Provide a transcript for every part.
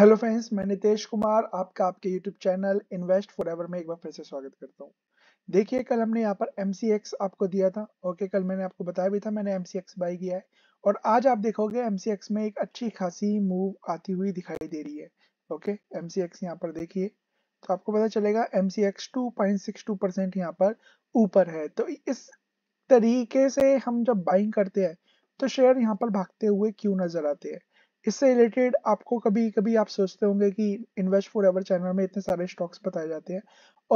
hello friends मैं नितेश कुमार आपका आपके यूट्यूब चैनल इन्वेस्ट फॉर में एक बार फिर से स्वागत करता हूँ देखिए कल हमने यहाँ पर एम आपको दिया था ओके कल मैंने आपको बताया भी था मैंने एम बाई किया है और आज आप देखोगे एम में एक अच्छी खासी मूव आती हुई दिखाई दे रही है ओके एम सी यहाँ पर देखिए तो आपको पता चलेगा M C X two point six two percent यहाँ पर ऊपर है तो इस तरीके से हम जब बाइंग करते हैं तो शेयर यहाँ पर भागते हुए क्यों नजर आते हैं इससे रिलेटेड आपको कभी कभी आप सोचते होंगे कि इन्वेस्ट फॉर एवर चैनल में इतने सारे स्टॉक्स बताए जाते हैं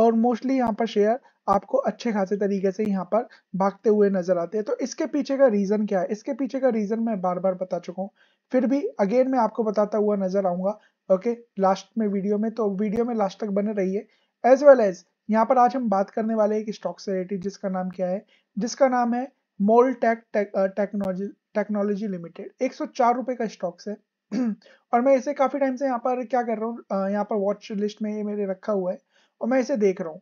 और मोस्टली यहाँ पर शेयर आपको अच्छे खासे तरीके से यहाँ पर भागते हुए नजर आते हैं तो इसके पीछे का रीजन क्या है इसके पीछे का रीजन मैं बार बार बता चुका हूँ फिर भी अगेन मैं आपको बताता हुआ नजर आऊंगा ओके लास्ट में वीडियो में तो वीडियो में लास्ट तक बने रहिए एज वेल एज यहाँ पर आज हम बात करने वाले एक स्टॉक से रिलेटेड जिसका नाम क्या है जिसका नाम है Moltech technology technology limited एक सौ चार रुपए का स्टॉक्स है और मैं इसे काफ़ी टाइम से यहाँ पर क्या कर रहा हूँ यहाँ पर वॉच लिस्ट में ये मेरे रखा हुआ है और मैं इसे देख रहा हूँ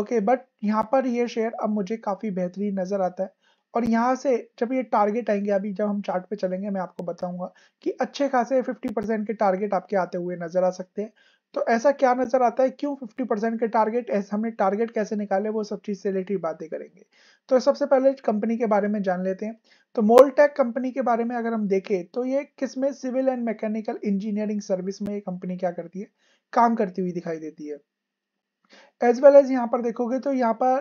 ओके बट यहाँ पर ये शेयर अब मुझे काफ़ी बेहतरीन नज़र आता है और यहाँ से जब ये टारगेट आएंगे अभी जब हम चार्ट पे चलेंगे मैं आपको बताऊंगा कि अच्छे खासे 50 परसेंट के टारगेट आपके आते हुए नजर आ सकते हैं तो ऐसा क्या नजर आता है क्यों 50 परसेंट के टारगेट ऐसे हमने टारगेट कैसे निकाले वो सब चीज से रिलेटेड बातें करेंगे तो सबसे पहले कंपनी के बारे में जान लेते हैं तो मोलटेक कंपनी के बारे में अगर हम देखें तो ये किसमें civil and mechanical engineering service में ये कंपनी क्या करती है काम करती हुई दिखाई देती है एज वेल एज यहाँ पर देखोगे तो यहाँ पर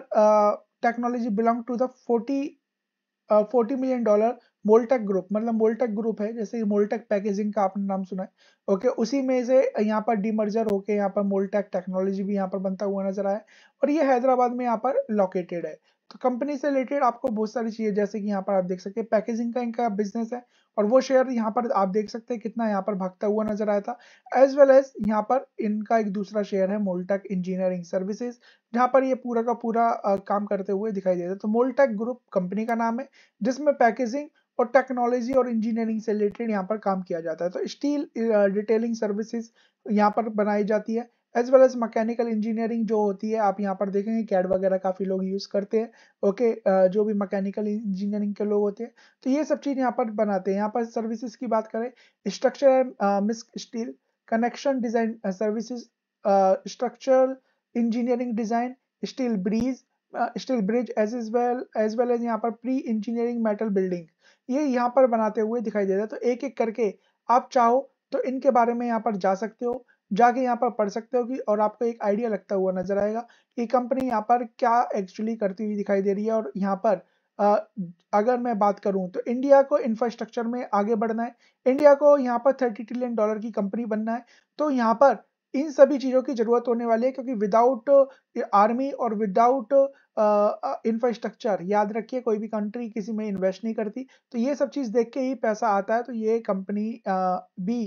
technology belong to the forty forty million dollar Moltech group मतलब मोलटेक ग्रुप है जैसे मोलटेक पैकेजिंग का आपने नाम सुना है ओके उसी में से यहाँ पर डिमर्जर होके यहाँ पर मोलटेक टेक्नोलॉजी भी यहाँ पर बनता हुआ नजर आया और ये हैदराबाद में यहाँ पर लोकेटेड है तो कंपनी से रिलेटेड आपको बहुत सारी चीज़ें जैसे कि यहाँ पर आप देख सकते हैं पैकेजिंग का इनका बिजनेस है और वो शेयर यहाँ पर आप देख सकते हैं कितना यहाँ पर भागता हुआ नजर आया था एज वेल एज यहाँ पर इनका एक दूसरा शेयर है मोलटेक इंजीनियरिंग सर्विसेज जहाँ पर ये पूरा का पूरा आ, काम करते हुए दिखाई देता है तो मोलटेक ग्रुप कंपनी का नाम है जिसमें पैकेजिंग और टेक्नोलॉजी और इंजीनियरिंग से रिलेटेड यहाँ पर काम किया जाता है तो स्टील डिटेलिंग सर्विसेज यहाँ पर बनाई जाती है as well as mechanical engineering जो होती है आप यहाँ पर देखेंगे कैड वगैरह काफ़ी लोग यूज़ करते हैं ओके uh, जो भी मैकेनिकल इंजीनियरिंग के लोग होते हैं तो ये सब चीज़ यहाँ पर बनाते हैं यहाँ पर सर्विसेज की बात करें structure miss steel connection design services structural engineering design steel bridge steel bridge as is well as well as यहाँ पर प्री इंजीनियरिंग मेटल बिल्डिंग ये यहाँ पर बनाते हुए दिखाई दे रहा है तो एक एक करके आप चाहो तो इनके बारे में यहाँ पर जा सकते हो जाके यहाँ पर पढ़ सकते हो कि और आपको एक आइडिया लगता हुआ नजर आएगा कि कंपनी यहाँ पर क्या एक्चुअली करती हुई दिखाई दे रही है और यहाँ पर आ, अगर मैं बात करूं तो इंडिया को इंफ्रास्ट्रक्चर में आगे बढ़ना है इंडिया को यहाँ पर थर्टी ट्रिलियन डॉलर की कंपनी बनना है तो यहाँ पर इन सभी चीज़ों की ज़रूरत होने वाली है क्योंकि विदाउट आर्मी और विदाउट इंफ्रास्ट्रक्चर याद रखिए कोई भी कंट्री किसी में इन्वेस्ट नहीं करती तो ये सब चीज़ देख के ही पैसा आता है तो ये कंपनी भी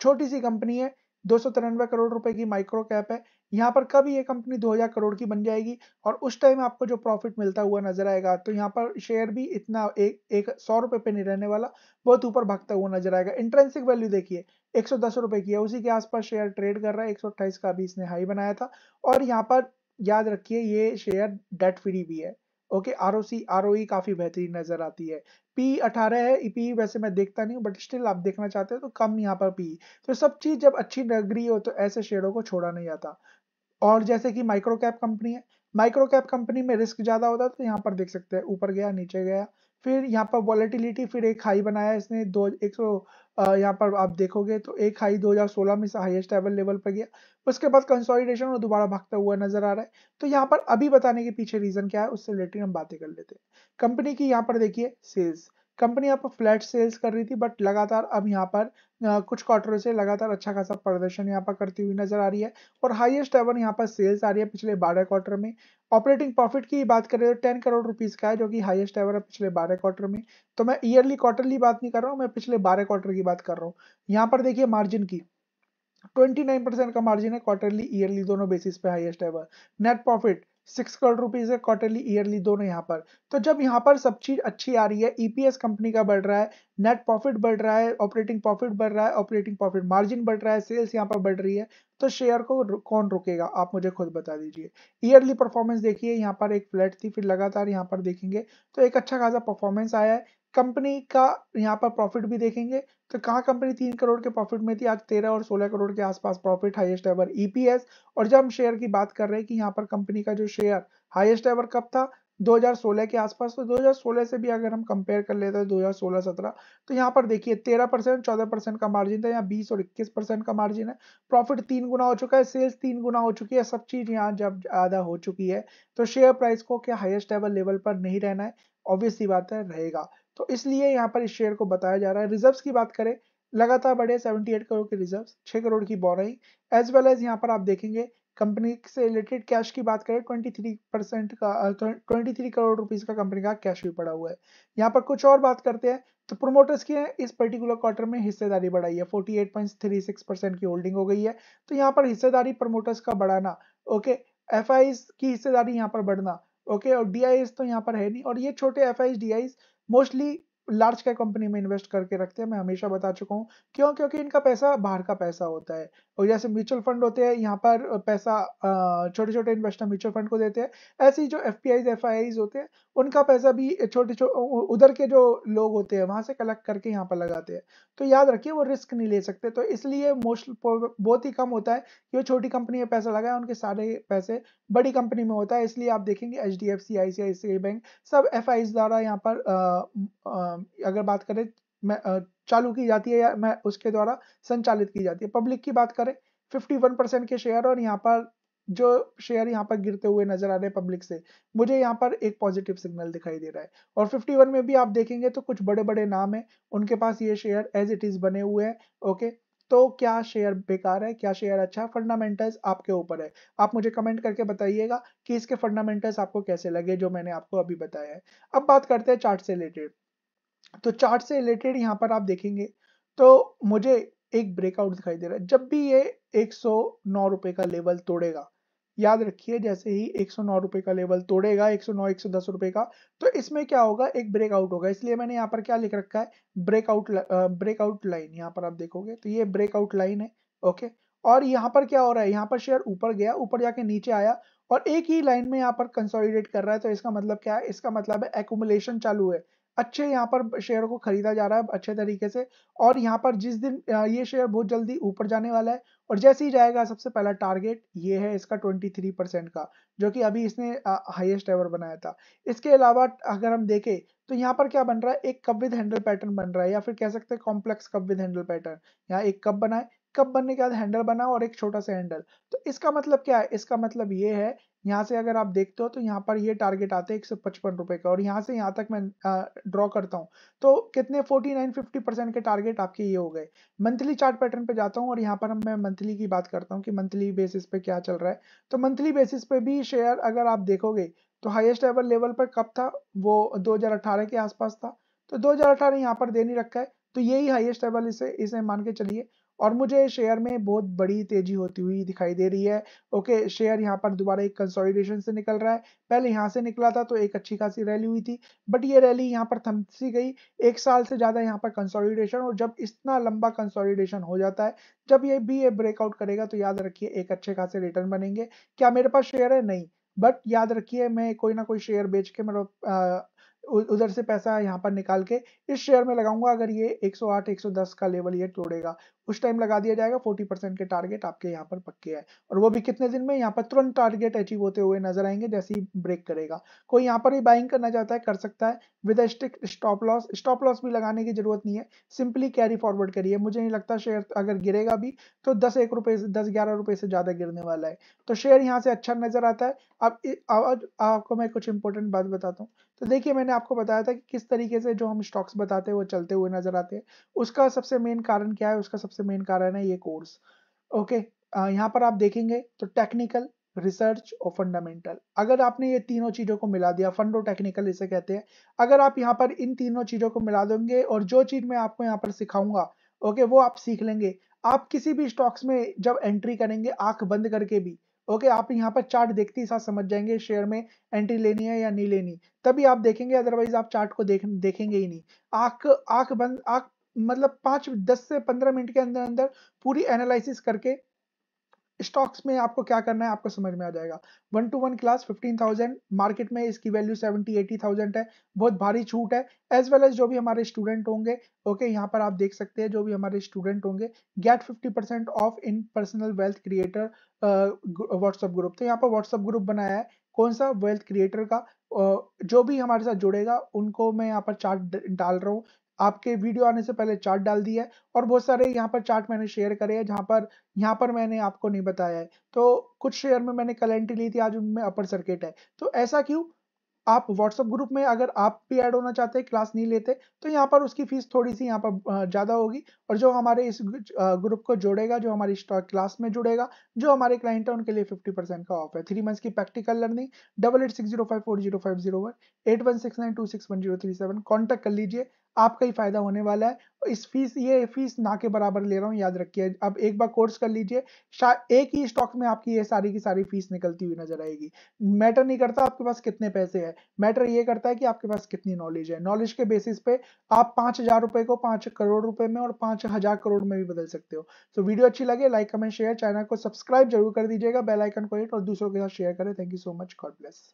छोटी सी कंपनी है दो करोड़ रुपए की माइक्रो कैप है यहाँ पर कभी ये कंपनी 2000 करोड़ की बन जाएगी और उस टाइम आपको जो प्रॉफिट मिलता हुआ नजर आएगा तो यहाँ पर शेयर भी इतना एक एक सौ रुपए पे नहीं रहने वाला बहुत ऊपर भागता हुआ नजर आएगा इंट्रेंसिक वैल्यू देखिए एक सौ दस रुपये की है उसी के आसपास शेयर ट्रेड कर रहा है एक सौ का भी इसने हाई बनाया था और यहाँ पर याद रखिए ये शेयर डेट फ्री भी है okay R O C R O काफ़ी बेहतरीन नज़र आती है पी अठारह है ई पी वैसे मैं देखता नहीं हूँ बट स्टिल आप देखना चाहते हो तो कम यहाँ पर पी तो सब चीज़ जब अच्छी लग रही हो तो ऐसे शेयरों को छोड़ा नहीं जाता और जैसे कि माइक्रो कैप कंपनी है माइक्रो कैप कंपनी में रिस्क ज़्यादा होता है तो यहाँ पर देख सकते हैं ऊपर गया नीचे गया फिर यहाँ पर वॉलेटिलिटी फिर एक हाई बनाया इसने दो एक सौ यहाँ पर आप देखोगे तो एक हाई 2016 में हाईएस्ट एवल लेवल पर गया उसके बाद कंसोलिडेशन और दोबारा भागता हुआ नजर आ रहा है तो यहाँ पर अभी बताने के पीछे रीजन क्या है उससे रिलेटेड हम बातें कर लेते हैं कंपनी की यहाँ पर देखिए सेल्स कंपनी यहाँ पर फ्लैट सेल्स कर रही थी बट लगातार अब यहाँ पर कुछ क्वार्टरों से लगातार अच्छा खासा प्रदर्शन यहाँ पर करती हुई नजर आ रही है और हाईएस्ट एवर यहाँ पर सेल्स आ रही है पिछले बारह क्वार्टर में ऑपरेटिंग प्रॉफिट की बात करें तो टेन करोड़ रुपीस का है जो कि हाईएस्ट एवर है पिछले बारह क्वार्टर में तो मैं ईयरली क्वार्टरली बात नहीं कर रहा हूँ मैं पिछले बारह क्वार्टर की बात कर रहा हूँ यहाँ पर देखिए मार्जिन की 29% का मार्जिन है क्वार्टरली ईयरली दोनों बेसिस पे highest ever net profit six crore rupees है क्वार्टरली ईयरली दोनों यहाँ पर तो जब यहाँ पर सब चीज अच्छी आ रही है ईपीएस e कंपनी का बढ़ रहा है नेट प्रॉफिट बढ़ रहा है ऑपरेटिंग प्रॉफिट बढ़ रहा है ऑपरेटिंग प्रॉफिट मार्जिन बढ़ रहा है सेल्स यहाँ पर बढ़ रही है तो शेयर को कौन रोकेगा आप मुझे खुद बता दीजिए ईयरली परफॉर्मेंस देखिए यहाँ पर एक फ्लैट थी फिर लगातार यहाँ पर देखेंगे तो एक अच्छा खासा परफॉर्मेंस आया है कंपनी का यहाँ पर प्रॉफिट भी देखेंगे तो कहाँ कंपनी तीन करोड़ के प्रॉफिट में थी आज तेरह और सोलह करोड़ के आसपास प्रॉफिट हाईएस्ट एवर ईपीएस और जब हम शेयर की बात कर रहे हैं कि यहाँ पर कंपनी का जो शेयर हाईएस्ट एवर कब था 2016 के आसपास तो 2016 से भी अगर हम कंपेयर कर लेते हैं 2016-17 तो, तो यहाँ पर देखिए 13 परसेंट चौदह परसेंट का मार्जिन था यहाँ 20 और 21 परसेंट का मार्जिन है प्रॉफिट तीन गुना हो चुका है सेल्स तीन गुना हो चुकी है सब चीज़ यहाँ जब ज़्यादा हो चुकी है तो शेयर प्राइस को क्या हाईएस्ट एवल लेवल पर नहीं रहना है ऑब्वियसली बात है रहेगा तो इसलिए यहाँ पर इस शेयर को बताया जा रहा है रिजर्व की बात करें लगातार बढ़े 78 करोड़ के रिजर्व 6 करोड़ की बोराइंग एज वेल एज यहाँ पर आप देखेंगे कंपनी से रिलेटेड कैश की बात करें 23 परसेंट का 23 तो करोड़ रुपीस का कंपनी का कैश भी पड़ा हुआ है यहाँ पर कुछ और बात करते हैं तो प्रोमोटर्स की इस पर्टिकुलर क्वार्टर में हिस्सेदारी बढ़ाई है 48.36 परसेंट की होल्डिंग हो गई है तो यहाँ पर हिस्सेदारी प्रोमोटर्स का बढ़ाना ओके एफ की हिस्सेदारी यहाँ पर बढ़ना ओके और डी तो यहाँ पर है नहीं और ये छोटे F I mostly large cap company में इन्वेस्ट करके रखते हैं मैं हमेशा बता चुका हूँ क्यों क्योंकि इनका पैसा बाहर का पैसा होता है और जैसे म्यूचुअल फंड होते हैं यहाँ पर पैसा छोटे छोटे इन्वेस्टर म्यूचुअल फंड को देते हैं ऐसे ही जो एफ पी होते हैं उनका पैसा भी छोटे छोटे उधर के जो लोग होते हैं वहाँ से कलेक्ट करके यहाँ पर लगाते हैं तो याद रखिए वो रिस्क नहीं ले सकते तो इसलिए मोस्ट बहुत ही कम होता है कि वो छोटी कंपनी में पैसा लगाए उनके सारे पैसे बड़ी कंपनी में होता है इसलिए आप देखेंगे एच डी एफ सी आई सी आई सी आई बैंक सब एफ द्वारा यहाँ पर आ, आ, अगर बात करें चालू की जाती है या उसके द्वारा संचालित की जाती है पब्लिक की बात करें वन परसेंट के शेयर और यहाँ पर जो शेयर यहाँ पर गिरते हुए नजर आ रहे हैं पब्लिक से मुझे यहाँ पर एक पॉजिटिव सिग्नल दिखाई दे रहा है और 51 में भी आप देखेंगे तो कुछ बड़े बड़े नाम हैं उनके पास ये शेयर एज इट इज़ बने हुए हैं ओके तो क्या शेयर बेकार है क्या शेयर अच्छा है फंडामेंटल्स आपके ऊपर है आप मुझे कमेंट करके बताइएगा कि इसके फंडामेंटल्स आपको कैसे लगे जो मैंने आपको अभी बताया है अब बात करते हैं चार्ट से रिलेटेड तो चार्ट से रिलेटेड यहाँ पर आप देखेंगे तो मुझे एक ब्रेकआउट दिखाई दे रहा है जब भी ये एक रुपए का लेवल तोड़ेगा याद रखिए जैसे ही एक रुपए का लेवल तोड़ेगा 109 110 रुपए का तो इसमें क्या होगा एक ब्रेकआउट होगा इसलिए मैंने यहाँ पर क्या लिख रखा है ब्रेकआउट ब्रेकआउट लाइन यहाँ पर आप देखोगे तो ये ब्रेकआउट लाइन है ओके और यहाँ पर क्या हो रहा है यहाँ पर शेयर ऊपर गया ऊपर जाके नीचे आया और एक ही लाइन में यहाँ पर कंसोलिडेट कर रहा है तो इसका मतलब क्या है इसका मतलब है एकुमुलेशन चालू है अच्छे यहाँ पर शेयर को खरीदा जा रहा है अच्छे तरीके से और यहाँ पर जिस दिन ये शेयर बहुत जल्दी ऊपर जाने वाला है और जैसे ही जाएगा सबसे पहला टारगेट ये है इसका 23 परसेंट का जो कि अभी इसने हाईएस्ट एवर बनाया था इसके अलावा अगर हम देखें तो यहाँ पर क्या बन रहा है एक कप विद हैंडल पैटर्न बन रहा है या फिर कह सकते हैं complex cup with handle pattern यहाँ एक कप बनाए कप बनने के बाद हैंडल बना और एक छोटा सा हैंडल तो इसका मतलब क्या है इसका मतलब ये है यहाँ से अगर आप देखते हो तो यहाँ पर ये टारगेट आते हैं एक सौ पचपन रुपए का और यहाँ से यहाँ तक मैं ड्रॉ करता हूँ तो कितने फोर्टी नाइन फिफ्टी परसेंट के टारगेट आपके ये हो गए मंथली चार्ट पैटर्न पे जाता हूँ और यहाँ पर मैं मंथली की बात करता हूँ कि मंथली बेसिस पे क्या चल रहा है तो मंथली बेसिस पे भी शेयर अगर आप देखोगे तो हाइएस्ट एवर लेवल पर कब था वो दो के आसपास था तो दो हज़ार यहाँ पर दे नहीं रखा है तो यही हाइएस्ट लेवल इसे इसे मान के चलिए और मुझे शेयर में बहुत बड़ी तेजी होती हुई दिखाई दे रही है ओके शेयर यहाँ पर दोबारा एक कंसोलिडेशन से निकल रहा है पहले यहाँ से निकला था तो एक अच्छी खासी रैली हुई थी बट ये रैली यहाँ पर थमसी गई एक साल से ज़्यादा यहाँ पर कंसोलिडेशन और जब इतना लंबा कंसोलिडेशन हो जाता है जब ये भी ये ब्रेकआउट करेगा तो याद रखिए एक अच्छे खासे रिटर्न बनेंगे क्या मेरे पास शेयर है नहीं बट याद रखिए मैं कोई ना कोई शेयर बेच के मतलब उधर से पैसा यहाँ पर निकाल के इस शेयर में लगाऊंगा अगर ये 108 110 का लेवल ये तोड़ेगा उस टाइम लगा दिया जाएगा 40 परसेंट के टारगेट आपके यहाँ पर पक्के हैं और वो भी कितने दिन में यहाँ पर तुरंत टारगेट अचीव होते हुए नजर आएंगे जैसे ही ब्रेक करेगा कोई यहाँ पर भी बाइंग करना चाहता है कर सकता है with stick stop loss stop loss भी लगाने की जरूरत नहीं है सिंपली कैरी फॉरवर्ड करिए मुझे नहीं लगता शेयर अगर गिरेगा भी तो दस एक रुपए से दस ग्यारह रुपए से ज़्यादा गिरने वाला है तो शेयर यहाँ से अच्छा नजर आता है अब आपको मैं कुछ इंपॉर्टेंट बात बताता हूँ तो देखिए मैंने आपको बताया था कि किस तरीके से जो हम स्टॉक्स बताते हैं वो चलते हुए नजर आते हैं उसका सबसे मेन कारण क्या है उसका सबसे सबसे मेन कारण है ये कोर्स ओके यहाँ पर आप देखेंगे तो टेक्निकल रिसर्च और फंडामेंटल अगर आपने ये तीनों चीज़ों को मिला दिया फंडो टेक्निकल इसे कहते हैं अगर आप यहाँ पर इन तीनों चीज़ों को मिला देंगे और जो चीज़ मैं आपको यहाँ पर सिखाऊंगा ओके वो आप सीख लेंगे आप किसी भी स्टॉक्स में जब एंट्री करेंगे आंख बंद करके भी ओके okay, आप यहाँ पर चार्ट देखते ही साथ समझ जाएंगे शेयर में एंट्री लेनी है या नहीं लेनी तभी आप देखेंगे अदरवाइज आप चार्ट को देख देखेंगे ही नहीं आंख आंख बंद आंख मतलब पांच दस से पंद्रह मिनट के अंदर अंदर पूरी एनालिसिस करके स्टॉक्स में आपको क्या करना है आपको समझ में आ जाएगा one two one class fifteen thousand market में इसकी वैल्यू सेवेंटी एटी थाउजेंड है बहुत भारी छूट है एज वेल एज जो भी हमारे स्टूडेंट होंगे ओके यहाँ पर आप देख सकते हैं जो भी हमारे स्टूडेंट होंगे get fifty percent off in personal wealth creator WhatsApp group तो यहाँ पर व्हाट्सअप ग्रुप बनाया है कौन सा वेल्थ क्रिएटर का जो भी हमारे साथ जुड़ेगा उनको मैं यहाँ पर चार्ट डाल रहा हूँ आपके वीडियो आने से पहले चार्ट डाल दिया है और बहुत सारे यहाँ पर चार्ट मैंने शेयर करे हैं जहाँ पर यहाँ पर मैंने आपको नहीं बताया है तो कुछ शेयर में मैंने कल एंट्री ली थी आज उनमें अपर सर्किट है तो ऐसा क्यों आप व्हाट्सएप ग्रुप में अगर आप भी ऐड होना चाहते हैं क्लास नहीं लेते तो यहाँ पर उसकी फीस थोड़ी सी यहाँ पर ज़्यादा होगी और जो हमारे इस ग्रुप को जोड़ेगा जो हमारी क्लास में जुड़ेगा जो हमारे क्लाइंट है उनके लिए 50 परसेंट का ऑफ है थ्री मंथ्स की practical learning double eight six zero five four zero five zero one eight one six nine two six one zero three seven contact कर लीजिए आपका ही फायदा होने वाला है इस फीस ये फीस ना के बराबर ले रहा हूँ याद रखिए अब एक बार कोर्स कर लीजिए एक ही स्टॉक में आपकी ये सारी की सारी फीस निकलती हुई नजर आएगी मैटर नहीं करता आपके पास कितने पैसे हैं मैटर ये करता है कि आपके पास कितनी नॉलेज है नॉलेज के बेसिस पे आप पांच हजार रुपए को पांच करोड़ रुपए में और पांच हजार करोड़ में भी बदल सकते हो तो वीडियो अच्छी लगे लाइक कमेंट शेयर चैनल को सब्सक्राइब जरूर कर दीजिएगा बेलाइकन को हिट और दूसरों के साथ शेयर करें thank you so much God bless